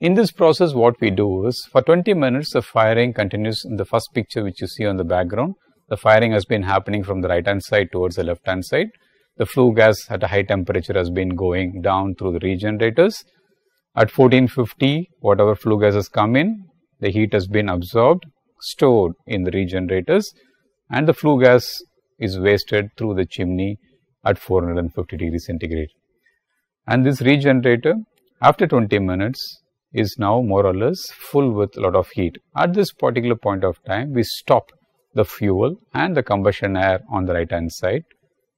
In this process, what we do is for 20 minutes, the firing continues in the first picture which you see on the background. The firing has been happening from the right hand side towards the left hand side. The flue gas at a high temperature has been going down through the regenerators. At 1450, whatever flue gas has come in, the heat has been absorbed, stored in the regenerators and the flue gas is wasted through the chimney at 450 degrees centigrade. And this regenerator after 20 minutes is now more or less full with a lot of heat. At this particular point of time, we stop the fuel and the combustion air on the right hand side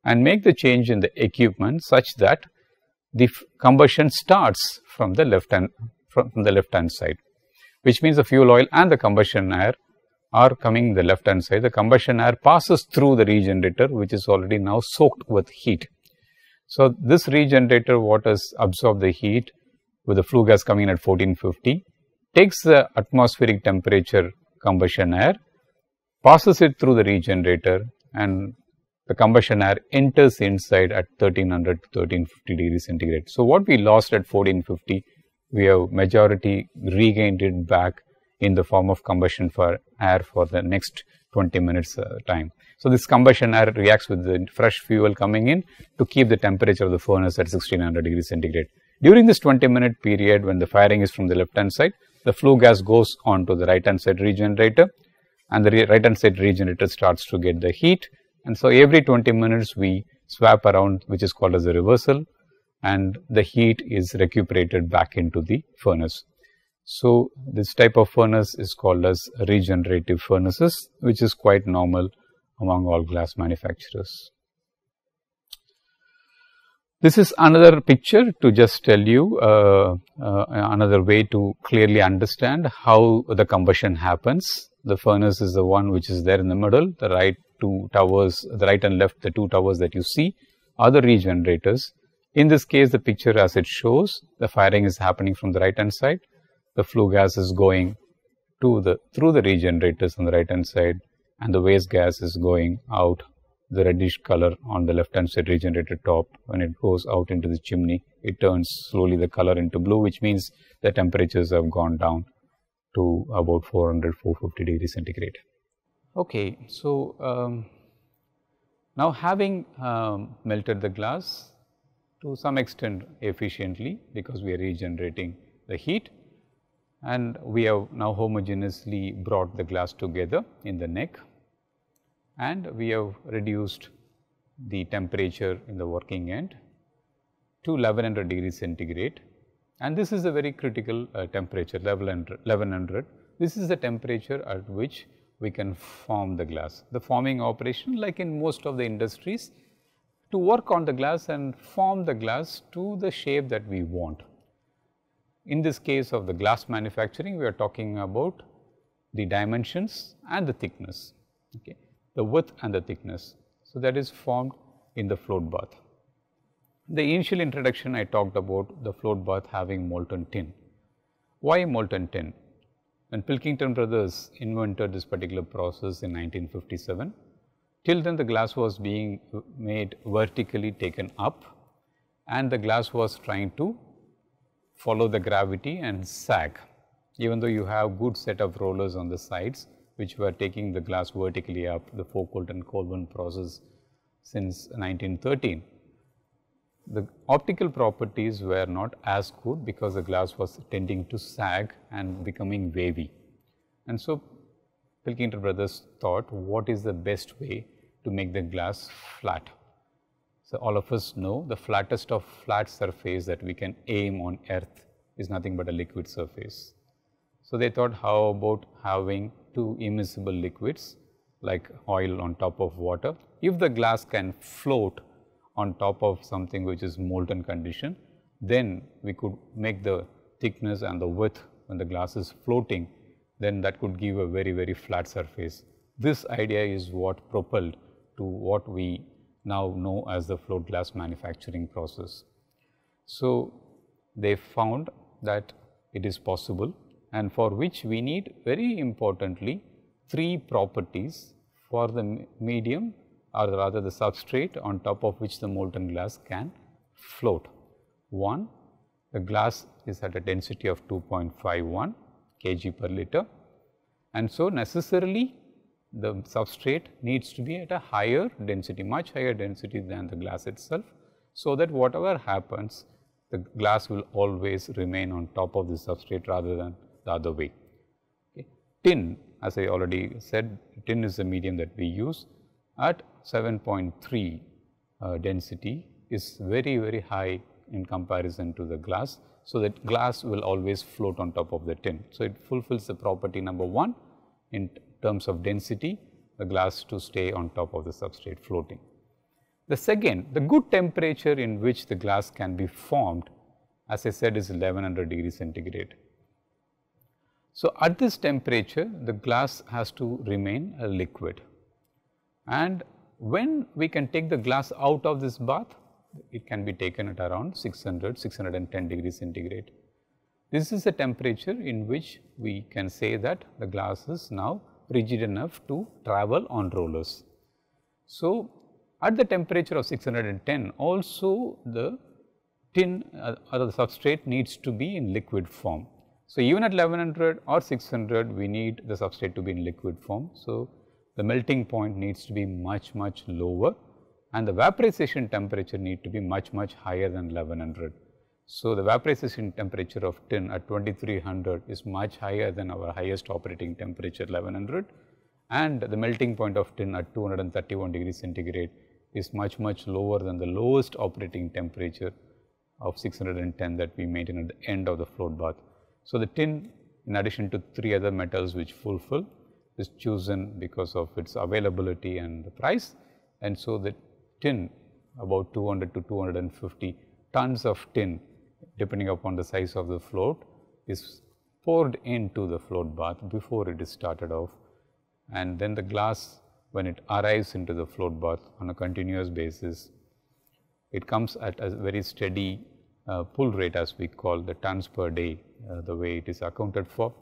and make the change in the equipment such that the combustion starts from the left hand from, the left hand side which means the fuel oil and the combustion air are coming the left hand side the combustion air passes through the regenerator which is already now soaked with heat so this regenerator what is absorb absorbed the heat with the flue gas coming in at 1450, takes the atmospheric temperature combustion air, passes it through the regenerator and the combustion air enters inside at 1300 to 1350 degrees centigrade. So, what we lost at 1450, we have majority regained it back in the form of combustion for air for the next 20 minutes uh, time. So, this combustion air reacts with the fresh fuel coming in to keep the temperature of the furnace at 1600 degrees centigrade. During this 20 minute period when the firing is from the left hand side, the flue gas goes on to the right hand side regenerator and the re right hand side regenerator starts to get the heat. And so, every 20 minutes we swap around which is called as a reversal and the heat is recuperated back into the furnace. So, this type of furnace is called as regenerative furnaces which is quite normal among all glass manufacturers. This is another picture to just tell you uh, uh, another way to clearly understand how the combustion happens. The furnace is the one which is there in the middle, the right two towers, the right and left the two towers that you see are the regenerators. In this case the picture as it shows the firing is happening from the right hand side, the flue gas is going to the through the regenerators on the right hand side and the waste gas is going out the reddish color on the left hand side regenerated top when it goes out into the chimney it turns slowly the color into blue which means the temperatures have gone down to about 400 450 degrees centigrade okay so um, now having um, melted the glass to some extent efficiently because we are regenerating the heat and we have now homogeneously brought the glass together in the neck and we have reduced the temperature in the working end to 1100 degrees centigrade and this is a very critical uh, temperature 1100, 1100. This is the temperature at which we can form the glass. The forming operation like in most of the industries to work on the glass and form the glass to the shape that we want. In this case of the glass manufacturing, we are talking about the dimensions and the thickness. Okay the width and the thickness. So, that is formed in the float bath. The initial introduction I talked about the float bath having molten tin. Why molten tin? When Pilkington brothers invented this particular process in 1957, till then the glass was being made vertically taken up and the glass was trying to follow the gravity and sag. Even though you have good set of rollers on the sides, which were taking the glass vertically up, the Foucault and Colburn process since 1913. The optical properties were not as good because the glass was tending to sag and becoming wavy. And so Pilkington brothers thought what is the best way to make the glass flat. So all of us know the flattest of flat surface that we can aim on earth is nothing but a liquid surface. So they thought how about having two immiscible liquids like oil on top of water. If the glass can float on top of something which is molten condition, then we could make the thickness and the width when the glass is floating, then that could give a very, very flat surface. This idea is what propelled to what we now know as the float glass manufacturing process. So, they found that it is possible and for which we need very importantly three properties for the medium or rather the substrate on top of which the molten glass can float. One, the glass is at a density of 2.51 kg per liter and so necessarily the substrate needs to be at a higher density, much higher density than the glass itself. So that whatever happens, the glass will always remain on top of the substrate rather than the other way. Okay. Tin as I already said tin is the medium that we use at 7.3 uh, density is very very high in comparison to the glass. So, that glass will always float on top of the tin. So, it fulfills the property number 1 in terms of density the glass to stay on top of the substrate floating. The second the good temperature in which the glass can be formed as I said is 1100 degrees centigrade. So, at this temperature the glass has to remain a liquid and when we can take the glass out of this bath it can be taken at around 600 610 degrees centigrade. This is the temperature in which we can say that the glass is now rigid enough to travel on rollers. So, at the temperature of 610 also the tin uh, or the substrate needs to be in liquid form. So, even at 1100 or 600 we need the substrate to be in liquid form. So, the melting point needs to be much much lower and the vaporization temperature need to be much much higher than 1100. So, the vaporization temperature of tin at 2300 is much higher than our highest operating temperature 1100 and the melting point of tin at 231 degrees centigrade is much much lower than the lowest operating temperature of 610 that we maintain at the end of the float bath. So, the tin in addition to three other metals which fulfill is chosen because of its availability and the price. And so, the tin about 200 to 250 tons of tin depending upon the size of the float is poured into the float bath before it is started off and then the glass when it arrives into the float bath on a continuous basis, it comes at a very steady uh, pull rate as we call the tons per day, uh, the way it is accounted for.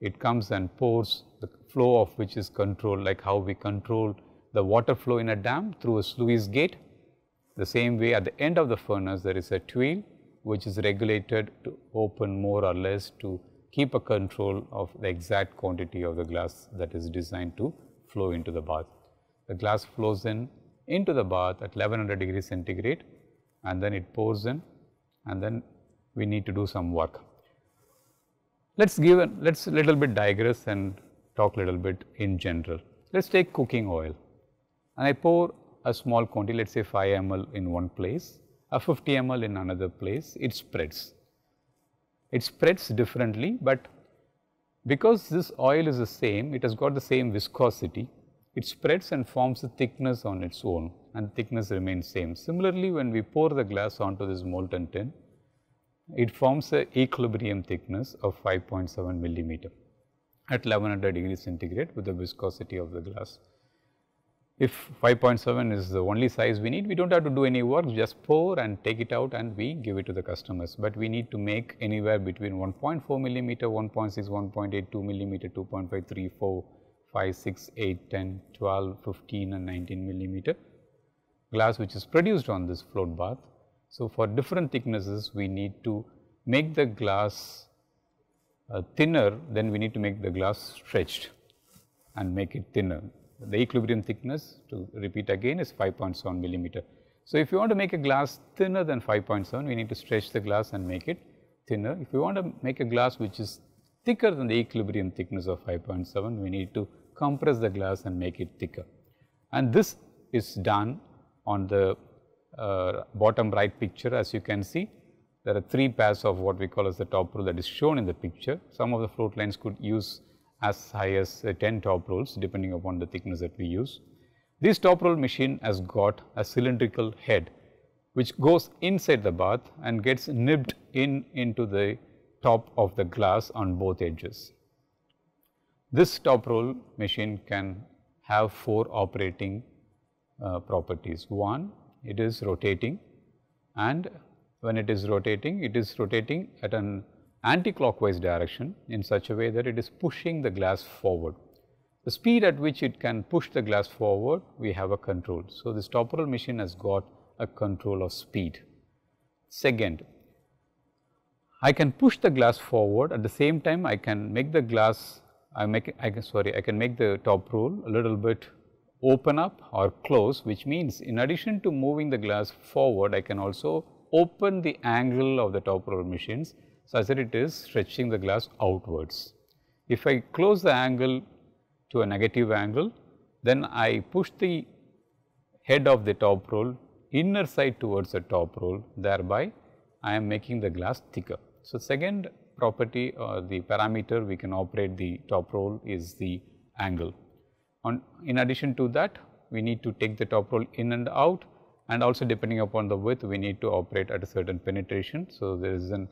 It comes and pours the flow of which is controlled like how we control the water flow in a dam through a sluice gate. The same way at the end of the furnace there is a twill which is regulated to open more or less to keep a control of the exact quantity of the glass that is designed to flow into the bath. The glass flows in into the bath at 1100 degrees centigrade and then it pours in and then we need to do some work. Let us give, let us little bit digress and talk little bit in general. Let us take cooking oil and I pour a small quantity, let us say 5 ml in one place, a 50 ml in another place, it spreads. It spreads differently, but because this oil is the same, it has got the same viscosity, it spreads and forms a thickness on its own and thickness remains same. Similarly, when we pour the glass onto this molten tin, it forms a equilibrium thickness of 5.7 millimeter at 1100 degrees centigrade with the viscosity of the glass. If 5.7 is the only size we need, we do not have to do any work, just pour and take it out and we give it to the customers. But we need to make anywhere between 1.4 millimeter, 1.6, 1.8, 2 millimeter, 2.5, 3, 4, 5, 6, 8, 10, 12, 15 and 19 millimeter glass which is produced on this float bath. So, for different thicknesses we need to make the glass uh, thinner then we need to make the glass stretched and make it thinner. The equilibrium thickness to repeat again is 5.7 millimeter. So, if you want to make a glass thinner than 5.7 we need to stretch the glass and make it thinner. If you want to make a glass which is thicker than the equilibrium thickness of 5.7 we need to compress the glass and make it thicker. And this is done on the uh, bottom right picture as you can see there are three pairs of what we call as the top rule that is shown in the picture. Some of the float lines could use as high as uh, 10 top rolls depending upon the thickness that we use. This top roll machine has got a cylindrical head which goes inside the bath and gets nibbed in into the top of the glass on both edges. This top roll machine can have 4 operating uh, properties. One, it is rotating and when it is rotating, it is rotating at an anti-clockwise direction in such a way that it is pushing the glass forward. The speed at which it can push the glass forward, we have a control. So, this roll machine has got a control of speed. Second, I can push the glass forward at the same time I can make the glass I make I can sorry I can make the top roll a little bit open up or close which means in addition to moving the glass forward I can also open the angle of the top roller machines such that it is stretching the glass outwards. If I close the angle to a negative angle then I push the head of the top roll inner side towards the top roll thereby I am making the glass thicker. So, second property or the parameter we can operate the top roll is the angle. On, in addition to that, we need to take the top roll in and out and also depending upon the width, we need to operate at a certain penetration. So, there is an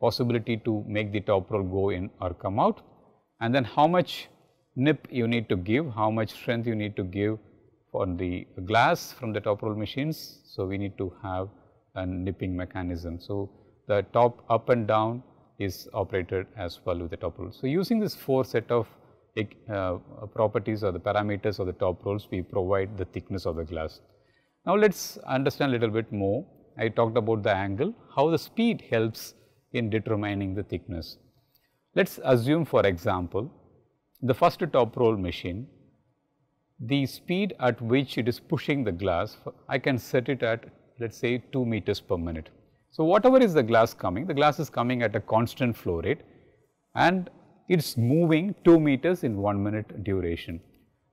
possibility to make the top roll go in or come out and then how much nip you need to give, how much strength you need to give for the glass from the top roll machines. So, we need to have a nipping mechanism. So, the top up and down is operated as well with the top roll. So, using this four set of uh, properties or the parameters of the top rolls, we provide the thickness of the glass. Now let us understand a little bit more. I talked about the angle, how the speed helps in determining the thickness. Let us assume for example, the first top roll machine, the speed at which it is pushing the glass, I can set it at let us say 2 meters per minute. So, whatever is the glass coming, the glass is coming at a constant flow rate and it is moving 2 meters in 1 minute duration.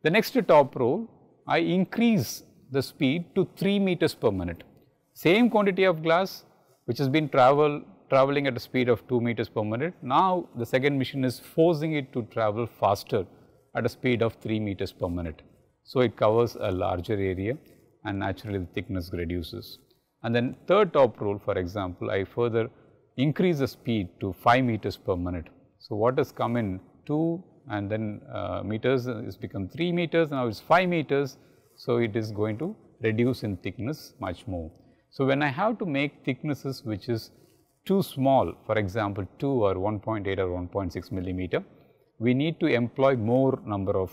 The next top roll, I increase the speed to 3 meters per minute. Same quantity of glass which has been travel, traveling at a speed of 2 meters per minute. Now, the second machine is forcing it to travel faster at a speed of 3 meters per minute. So, it covers a larger area and naturally the thickness reduces. And then third top roll, for example, I further increase the speed to 5 meters per minute. So, what has come in 2 and then uh, meters uh, is become 3 meters now it is 5 meters. So, it is going to reduce in thickness much more. So, when I have to make thicknesses which is too small for example 2 or 1.8 or 1.6 millimeter, we need to employ more number of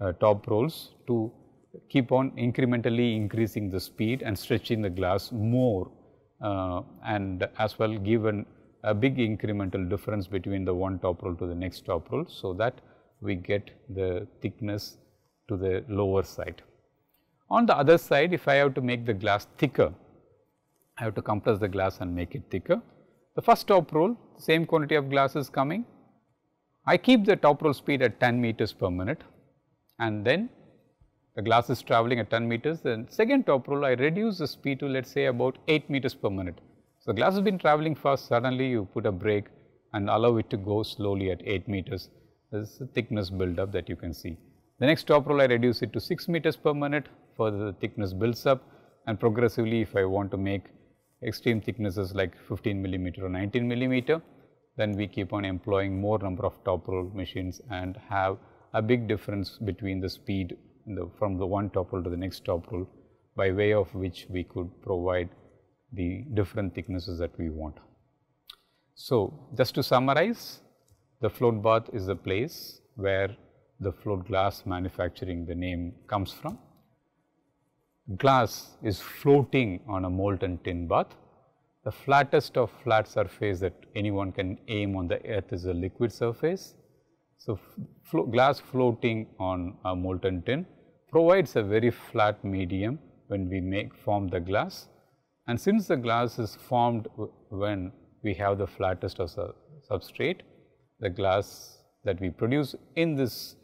uh, top rolls to keep on incrementally increasing the speed and stretching the glass more uh, and as well give an a big incremental difference between the one top roll to the next top roll, so that we get the thickness to the lower side. On the other side, if I have to make the glass thicker, I have to compress the glass and make it thicker. The first top roll, same quantity of glass is coming. I keep the top roll speed at 10 meters per minute and then the glass is traveling at 10 meters. Then second top roll, I reduce the speed to let us say about 8 meters per minute. So, the glass has been traveling fast, suddenly you put a brake and allow it to go slowly at 8 meters. This is the thickness buildup that you can see. The next top roll I reduce it to 6 meters per minute, further the thickness builds up and progressively if I want to make extreme thicknesses like 15 millimeter or 19 millimeter, then we keep on employing more number of top roll machines and have a big difference between the speed the, from the one top roll to the next top roll by way of which we could provide the different thicknesses that we want. So, just to summarize, the float bath is the place where the float glass manufacturing the name comes from. Glass is floating on a molten tin bath. The flattest of flat surface that anyone can aim on the earth is a liquid surface. So, flo glass floating on a molten tin provides a very flat medium when we make form the glass and since the glass is formed when we have the flattest of the substrate, the glass that we produce in this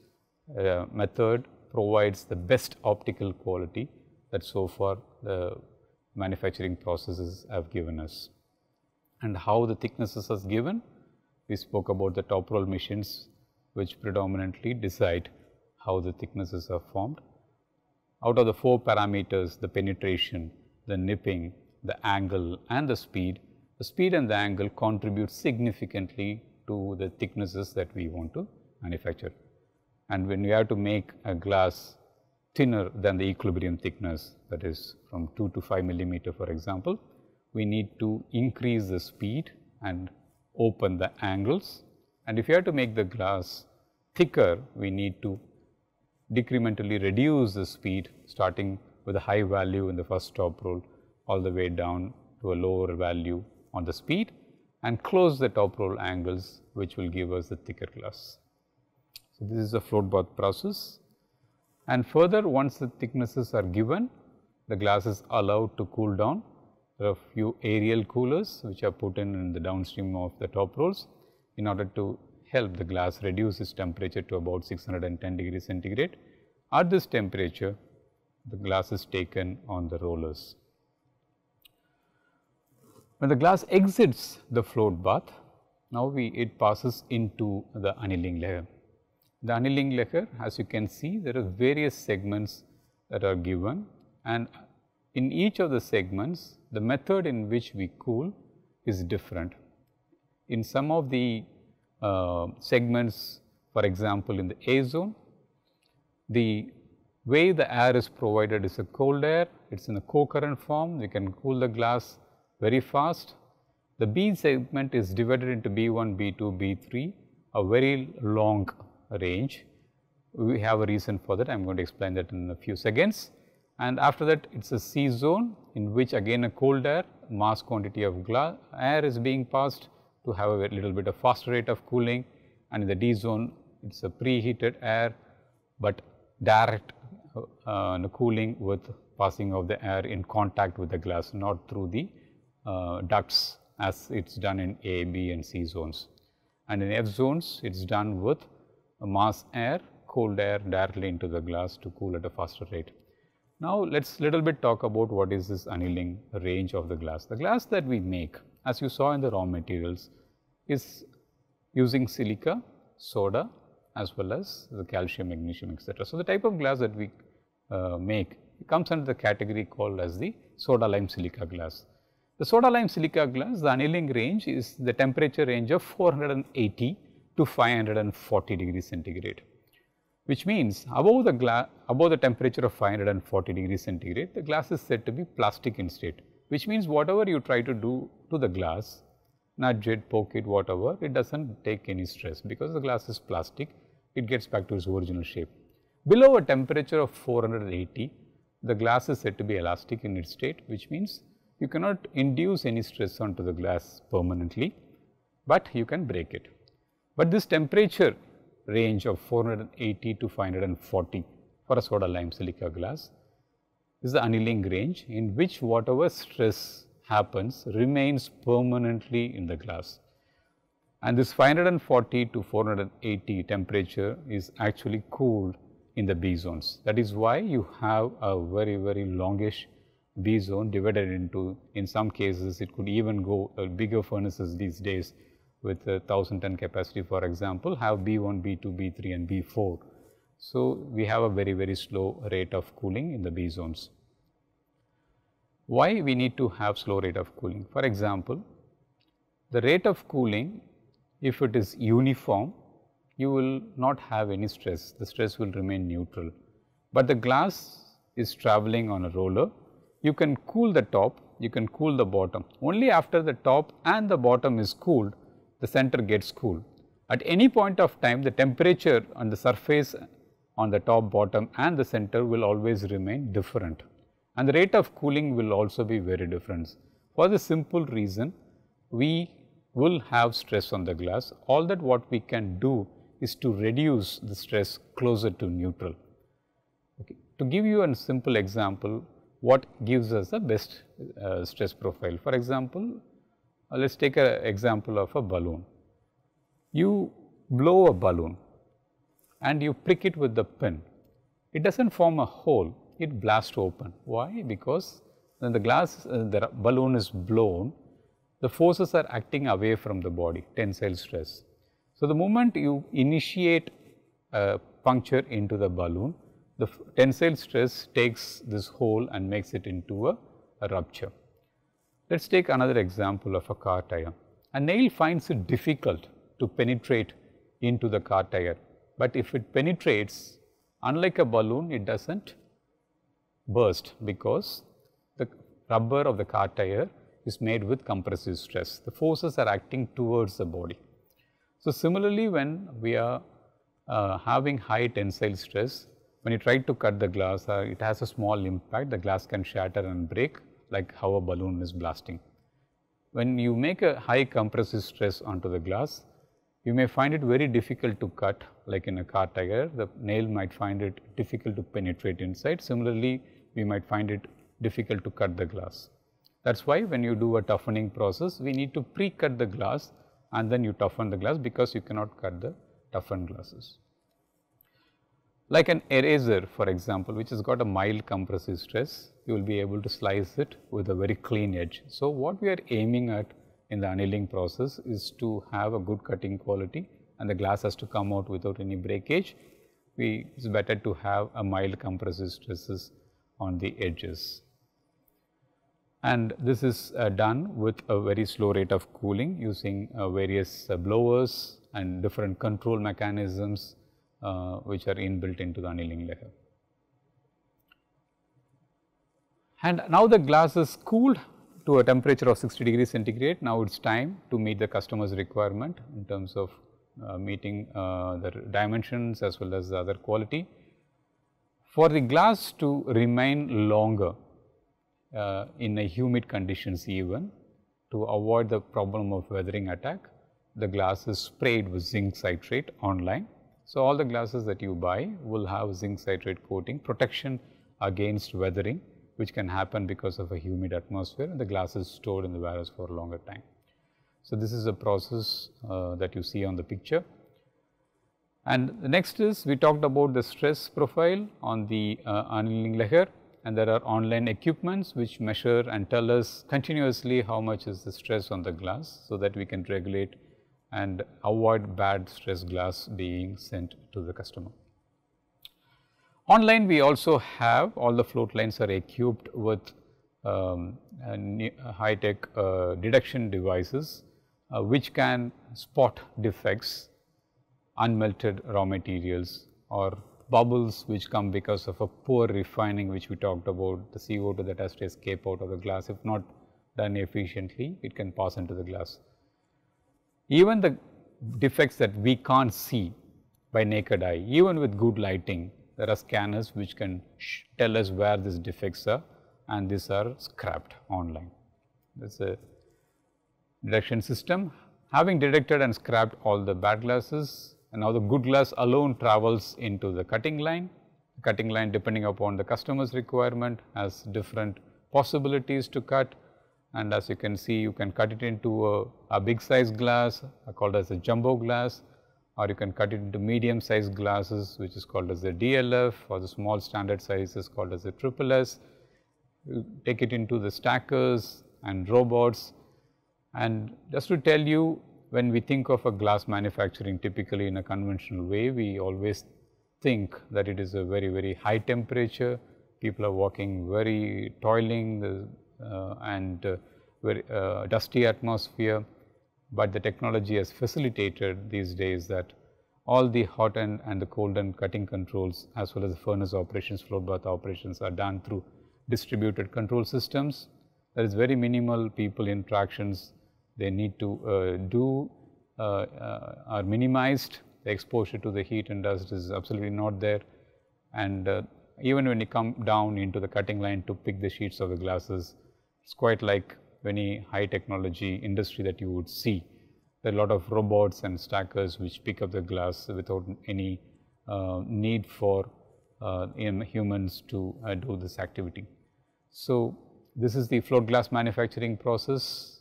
uh, method provides the best optical quality that so far the manufacturing processes have given us. And how the thicknesses are given? We spoke about the top roll machines which predominantly decide how the thicknesses are formed. Out of the four parameters, the penetration, the nipping, the angle and the speed, the speed and the angle contribute significantly to the thicknesses that we want to manufacture. And when we have to make a glass thinner than the equilibrium thickness that is from 2 to 5 millimeter for example, we need to increase the speed and open the angles. And if you have to make the glass thicker, we need to decrementally reduce the speed starting with a high value in the first stop roll all the way down to a lower value on the speed and close the top roll angles which will give us the thicker glass. So, this is the float bath process and further once the thicknesses are given the glass is allowed to cool down. There are few aerial coolers which are put in, in the downstream of the top rolls in order to help the glass reduce its temperature to about 610 degrees centigrade. At this temperature the glass is taken on the rollers. When the glass exits the float bath, now we it passes into the annealing layer. The annealing layer as you can see there are various segments that are given and in each of the segments the method in which we cool is different. In some of the uh, segments for example in the A zone the way the air is provided is a cold air, it is in a co-current form, we can cool the glass very fast. The B segment is divided into B1, B2, B3, a very long range. We have a reason for that. I am going to explain that in a few seconds. And after that, it is a C zone in which again a cold air mass quantity of air is being passed to have a little bit of faster rate of cooling and in the D zone it is a preheated air but direct uh, uh cooling with passing of the air in contact with the glass not through the uh, ducts as it is done in A, B and C zones. And in F zones it is done with mass air, cold air directly into the glass to cool at a faster rate. Now let us little bit talk about what is this annealing range of the glass. The glass that we make as you saw in the raw materials is using silica, soda as well as the calcium, magnesium etc. So, the type of glass that we uh, make comes under the category called as the soda lime silica glass. The soda lime silica glass, the annealing range is the temperature range of 480 to 540 degrees centigrade, which means above the glass, above the temperature of 540 degrees centigrade, the glass is said to be plastic in state, which means whatever you try to do to the glass, not jet, poke it, whatever, it does not take any stress because the glass is plastic, it gets back to its original shape. Below a temperature of 480, the glass is said to be elastic in its state, which means you cannot induce any stress onto the glass permanently, but you can break it. But this temperature range of 480 to 540 for a soda lime silica glass is the annealing range in which whatever stress happens remains permanently in the glass. And this 540 to 480 temperature is actually cooled in the B zones. That is why you have a very, very longish B zone divided into, in some cases, it could even go uh, bigger furnaces these days with a uh, 1000 ton capacity for example, have B1, B2, B3 and B4. So, we have a very, very slow rate of cooling in the B zones. Why we need to have slow rate of cooling? For example, the rate of cooling if it is uniform, you will not have any stress, the stress will remain neutral. But the glass is traveling on a roller you can cool the top, you can cool the bottom. Only after the top and the bottom is cooled, the center gets cooled. At any point of time, the temperature on the surface on the top, bottom and the center will always remain different and the rate of cooling will also be very different. For the simple reason, we will have stress on the glass. All that what we can do is to reduce the stress closer to neutral. Okay. To give you a simple example, what gives us the best uh, stress profile. For example, uh, let us take an example of a balloon. You blow a balloon and you prick it with the pin. It does not form a hole, it blasts open. Why? Because when the glass, uh, the balloon is blown, the forces are acting away from the body, tensile stress. So, the moment you initiate a puncture into the balloon, the tensile stress takes this hole and makes it into a, a rupture. Let us take another example of a car tire. A nail finds it difficult to penetrate into the car tire, but if it penetrates, unlike a balloon, it does not burst because the rubber of the car tire is made with compressive stress. The forces are acting towards the body. So, similarly, when we are uh, having high tensile stress, when you try to cut the glass, uh, it has a small impact. The glass can shatter and break like how a balloon is blasting. When you make a high compressive stress onto the glass, you may find it very difficult to cut like in a car tire, the nail might find it difficult to penetrate inside. Similarly, we might find it difficult to cut the glass. That is why when you do a toughening process, we need to pre-cut the glass and then you toughen the glass because you cannot cut the toughened glasses like an eraser for example which has got a mild compressive stress you will be able to slice it with a very clean edge. So, what we are aiming at in the annealing process is to have a good cutting quality and the glass has to come out without any breakage. We, it is better to have a mild compressive stresses on the edges. And this is uh, done with a very slow rate of cooling using uh, various uh, blowers and different control mechanisms uh, which are inbuilt into the annealing layer. And now the glass is cooled to a temperature of 60 degrees centigrade. Now it is time to meet the customer's requirement in terms of uh, meeting uh, the dimensions as well as the other quality. For the glass to remain longer uh, in a humid conditions even to avoid the problem of weathering attack, the glass is sprayed with zinc citrate online so, all the glasses that you buy will have zinc citrate coating protection against weathering which can happen because of a humid atmosphere and the glass is stored in the warehouse for a longer time. So, this is a process uh, that you see on the picture. And the next is we talked about the stress profile on the uh, annealing layer and there are online equipments which measure and tell us continuously how much is the stress on the glass so that we can regulate and avoid bad stress glass being sent to the customer. Online we also have all the float lines are equipped with um, high tech uh, detection devices uh, which can spot defects, unmelted raw materials or bubbles which come because of a poor refining which we talked about the CO2 that has to escape out of the glass if not done efficiently it can pass into the glass. Even the defects that we can't see by naked eye, even with good lighting, there are scanners which can tell us where these defects are and these are scrapped online. That's a detection system. Having detected and scrapped all the bad glasses, and now the good glass alone travels into the cutting line. The cutting line depending upon the customer's requirement has different possibilities to cut and as you can see you can cut it into a, a big size glass uh, called as a jumbo glass or you can cut it into medium sized glasses which is called as the DLF or the small standard size is called as the triple S. take it into the stackers and robots and just to tell you when we think of a glass manufacturing typically in a conventional way we always think that it is a very very high temperature people are working very toiling the uh, and uh, very uh, dusty atmosphere, but the technology has facilitated these days that all the hot end and the cold end cutting controls as well as the furnace operations, float bath operations are done through distributed control systems. There is very minimal people interactions they need to uh, do uh, uh, are minimized. The exposure to the heat and dust is absolutely not there. And even when you come down into the cutting line to pick the sheets of the glasses, it's quite like any high technology industry that you would see. There are a lot of robots and stackers which pick up the glass without any uh, need for uh, humans to uh, do this activity. So, this is the float glass manufacturing process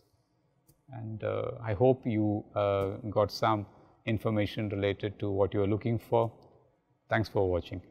and uh, I hope you uh, got some information related to what you are looking for. Thanks for watching.